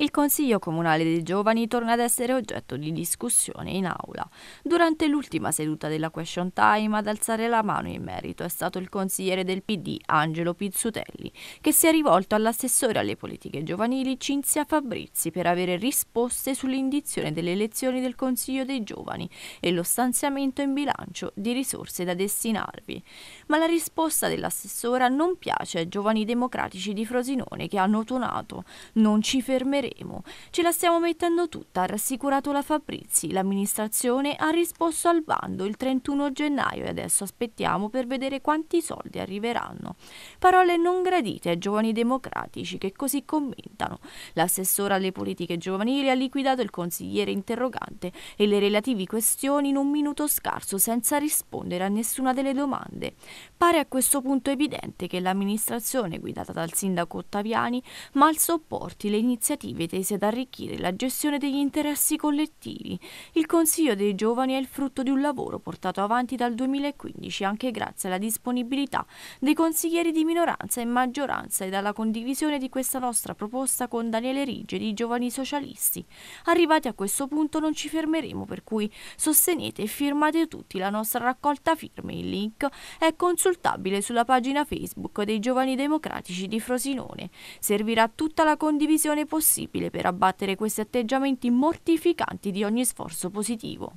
Il Consiglio Comunale dei Giovani torna ad essere oggetto di discussione in aula. Durante l'ultima seduta della question time ad alzare la mano in merito è stato il consigliere del PD Angelo Pizzutelli, che si è rivolto all'assessore alle politiche giovanili Cinzia Fabrizi per avere risposte sull'indizione delle elezioni del Consiglio dei Giovani e lo stanziamento in bilancio di risorse da destinarvi. Ma la risposta dell'assessora non piace ai giovani democratici di Frosinone che hanno tonato. Non ci fermeremo faremo. Ce la stiamo mettendo tutta, ha rassicurato la Fabrizi. L'amministrazione ha risposto al bando il 31 gennaio e adesso aspettiamo per vedere quanti soldi arriveranno. Parole non gradite ai giovani democratici che così commentano. L'assessore alle politiche giovanili ha liquidato il consigliere interrogante e le relativi questioni in un minuto scarso senza rispondere a nessuna delle domande. Pare a questo punto evidente che l'amministrazione guidata dal sindaco Ottaviani mal sopporti le iniziative iniziative tese ad arricchire la gestione degli interessi collettivi. Il Consiglio dei Giovani è il frutto di un lavoro portato avanti dal 2015 anche grazie alla disponibilità dei consiglieri di minoranza e maggioranza e dalla condivisione di questa nostra proposta con Daniele Rigge di Giovani Socialisti. Arrivati a questo punto non ci fermeremo, per cui sostenete e firmate tutti la nostra raccolta firme. Il link è consultabile sulla pagina Facebook dei Giovani Democratici di Frosinone. Servirà tutta la condivisione possibile possibile per abbattere questi atteggiamenti mortificanti di ogni sforzo positivo.